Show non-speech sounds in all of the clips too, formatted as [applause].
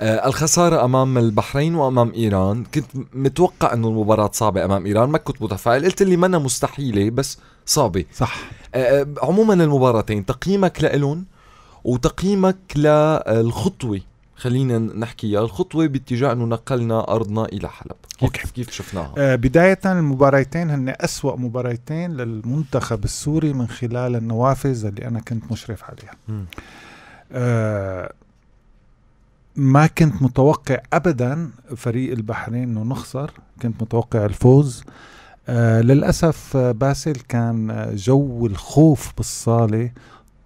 آه، الخسارة أمام البحرين وأمام إيران كنت متوقع أنه المباراة صعبة أمام إيران ما كنت متفائل قلت لي منا مستحيلة بس صعبة صح آه، آه، عموما المباراتين تقييمك لإلهم وتقييمك للخطوة خلينا نحكيها الخطوة باتجاه أنه نقلنا أرضنا إلى حلب كيف, أوكي. كيف شفناها؟ آه بداية المباريتين هن أسوأ مباريتين للمنتخب السوري من خلال النوافذ اللي أنا كنت مشرف عليها م. آه ما كنت متوقع ابدا فريق البحرين انه نخسر كنت متوقع الفوز آه للاسف آه، باسل كان آه، جو الخوف بالصاله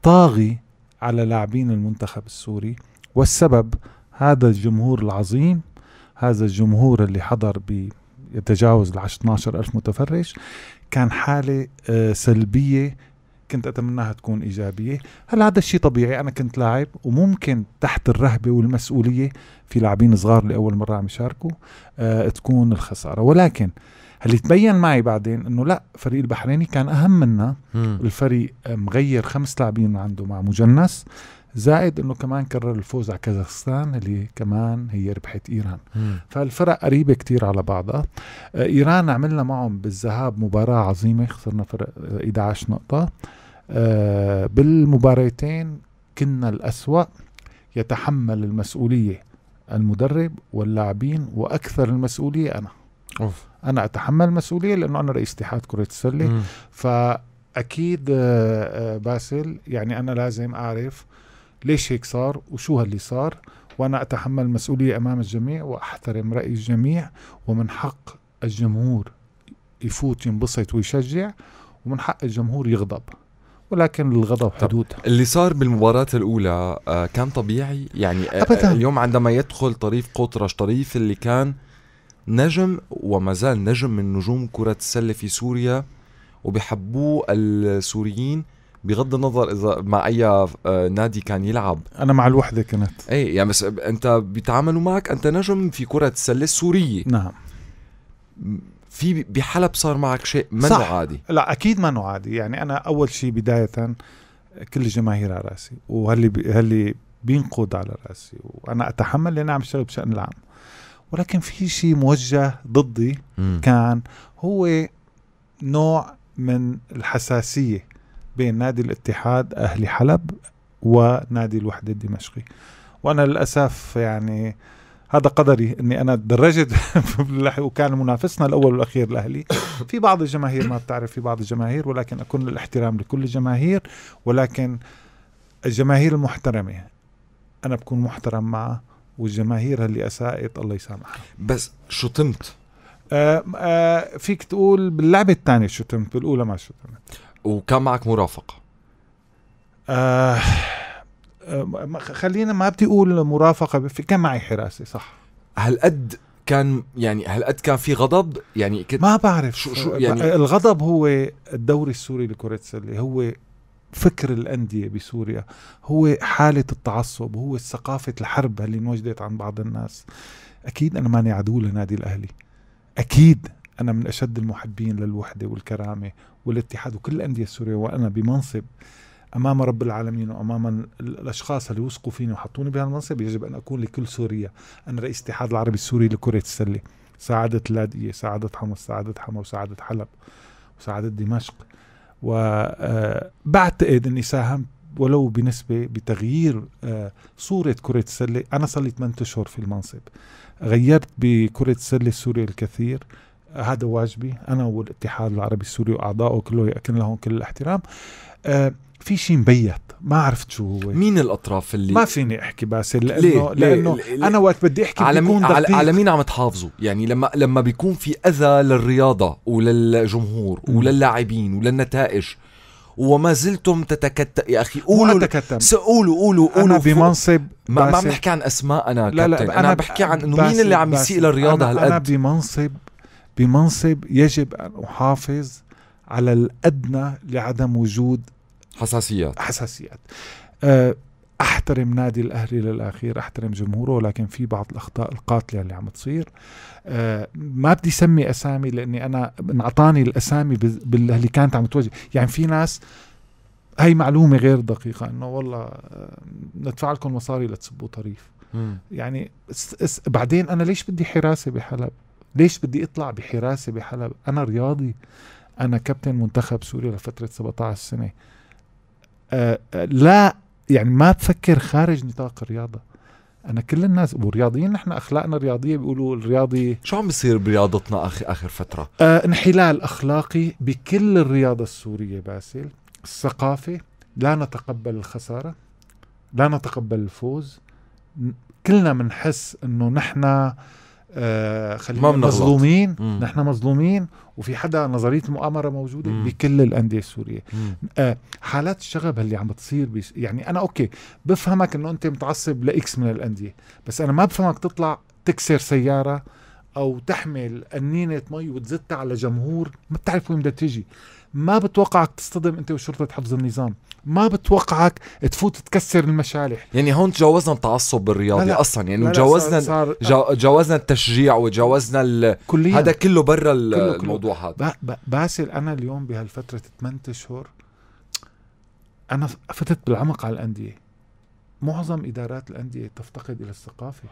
طاغي على لاعبين المنتخب السوري والسبب هذا الجمهور العظيم هذا الجمهور اللي حضر يتجاوز ال 12 ألف متفرج كان حالة آه، سلبية كنت اتمناها تكون ايجابيه هل هذا الشيء طبيعي انا كنت لاعب وممكن تحت الرهبه والمسؤوليه في لاعبين صغار لاول مره عم يشاركوا آه تكون الخساره ولكن اللي تبين معي بعدين انه لا فريق البحريني كان اهم منا الفريق مغير خمس لاعبين عنده مع مجنس زائد انه كمان كرر الفوز على كازاخستان اللي كمان هي ربحت ايران مم. فالفرق قريبه كتير على بعضها آه، ايران عملنا معهم بالذهاب مباراه عظيمه خسرنا فرق 11 نقطه آه، بالمباراتين كنا الاسوا يتحمل المسؤوليه المدرب واللاعبين واكثر المسؤوليه انا أوف. انا اتحمل المسؤوليه لانه انا رئيس اتحاد كره السله فاكيد آه، باسل يعني انا لازم اعرف ليش هيك صار وشو هاللي صار وأنا أتحمل المسؤولية أمام الجميع وأحترم رأي الجميع ومن حق الجمهور يفوت ينبسط ويشجع ومن حق الجمهور يغضب ولكن الغضب حدود اللي صار بالمباراة الأولى آه، كان طبيعي يعني آه، أبدا. اليوم عندما يدخل طريف قطرش طريف اللي كان نجم وما زال نجم من نجوم كرة السلة في سوريا وبحبوه السوريين بغض النظر اذا مع اي آه، نادي كان يلعب انا مع الوحده كنت اي يعني بس انت بيتعاملوا معك انت نجم في كره السله السوريه نعم في بحلب صار معك شيء منه عادي لا اكيد منه عادي يعني انا اول شيء بدايه كل الجماهير على راسي وهاللي بي هاللي بينقود على راسي وانا اتحمل لاني عم اشتغل بشان العام ولكن في شيء موجه ضدي م. كان هو نوع من الحساسيه بين نادي الاتحاد أهلي حلب ونادي الوحدة الدمشقي وأنا للأسف يعني هذا قدري اني انا تدرجت [laughs] وكان منافسنا الاول والاخير الاهلي في بعض الجماهير ما بتعرف في بعض الجماهير ولكن اكون الاحترام لكل الجماهير ولكن الجماهير المحترمه انا بكون محترم معها والجماهير اللي اساءت الله يسامحها بس شتمت آه آه فيك تقول باللعبه الثانيه شتمت بالاولى ما شتمت وكان معك مرافق آه, آه، خلينا ما بدي اقول مرافقه كان معي حراسه صح هالقد كان يعني هالقد كان في غضب يعني كنت ما بعرف شو شو يعني آه، الغضب هو الدوري السوري لكره السله هو فكر الانديه بسوريا هو حاله التعصب هو ثقافه الحرب اللي انوجدت عن بعض الناس اكيد انا ماني عدو لنادي الاهلي اكيد أنا من أشد المحبين للوحدة والكرامة والاتحاد وكل الأندية السورية وأنا بمنصب امام رب العالمين وامام الاشخاص اللي وثقوا فيني وحطوني بهالمنصب يجب ان اكون لكل سوريا انا رئيس الاتحاد العربي السوري لكره السله ساعدت لادية ساعدت حمص ساعدت حما وساعدت حلب وساعدت دمشق وبعتقد آه، اني ساهمت ولو بنسبة بتغيير آه، صورة كرة السلة أنا صار لي 8 أشهر في المنصب غيرت بكرة السلة السورية الكثير هذا واجبي أنا والاتحاد العربي السوري وأعضائه كله يأكل لهم كل الاحترام أه في شيء مبيت ما عرفت شو هو مين الاطراف اللي ما فيني احكي باسل لانه ليه؟ لانه ليه؟ انا وقت بدي احكي على مين على, على مين عم تحافظوا يعني لما لما بيكون في اذى للرياضه وللجمهور وللاعبين وللنتائج وما زلتم تتكت يا اخي قولوا تكتم قولوا قولوا قولوا انا بمنصب ما عم بحكي عن اسماء انا كابتن لا, لا انا, أنا بحكي عن انه مين اللي عم يسيء للرياضه هالقد انا بمنصب بمنصب يجب أن أحافظ على الأدنى لعدم وجود حساسيات حساسيات أه، احترم نادي الاهلي للاخير احترم جمهوره ولكن في بعض الاخطاء القاتله اللي عم تصير أه، ما بدي سمي اسامي لاني انا انعطاني الاسامي اللي كانت عم توجه يعني في ناس هي معلومه غير دقيقه انه والله أه، ندفع لكم مصاري لتسبوا طريف يعني بعدين انا ليش بدي حراسه بحلب ليش بدي اطلع بحراسه بحلب انا رياضي انا كابتن منتخب سوريا لفتره 17 سنه آه،, آه لا يعني ما بفكر خارج نطاق الرياضه انا كل الناس رياضيين نحن اخلاقنا الرياضيه بيقولوا الرياضي شو عم بيصير برياضتنا اخر اخر فتره آه انحلال اخلاقي بكل الرياضه السوريه باسل الثقافه لا نتقبل الخساره لا نتقبل الفوز كلنا بنحس انه نحن آه خلينا مظلومين نحن مظلومين وفي حدا نظريه المؤامره موجوده مم. بكل الانديه السوريه آه حالات الشغب اللي عم بتصير بيش يعني انا اوكي بفهمك انه انت متعصب لاكس من الانديه بس انا ما بفهمك تطلع تكسر سياره او تحمل قنينه مي وتزتها على جمهور ما بتعرف وين بدها تيجي ما بتوقعك تصطدم انت وشرطه حفظ النظام ما بتوقعك تفوت تكسر المشالح يعني هون تجاوزنا التعصب الرياضي لا اصلا يعني تجاوزنا تجاوزنا صار التشجيع وتجاوزنا هذا كله برا الموضوع هذا باسل انا اليوم بهالفتره 8 اشهر انا فتت بالعمق على الانديه معظم ادارات الانديه تفتقد الى الثقافه